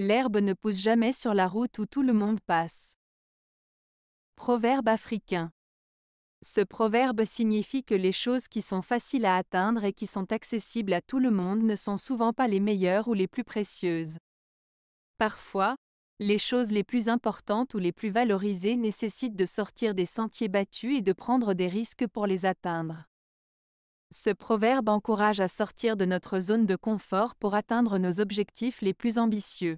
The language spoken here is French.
L'herbe ne pousse jamais sur la route où tout le monde passe. Proverbe africain. Ce proverbe signifie que les choses qui sont faciles à atteindre et qui sont accessibles à tout le monde ne sont souvent pas les meilleures ou les plus précieuses. Parfois, les choses les plus importantes ou les plus valorisées nécessitent de sortir des sentiers battus et de prendre des risques pour les atteindre. Ce proverbe encourage à sortir de notre zone de confort pour atteindre nos objectifs les plus ambitieux.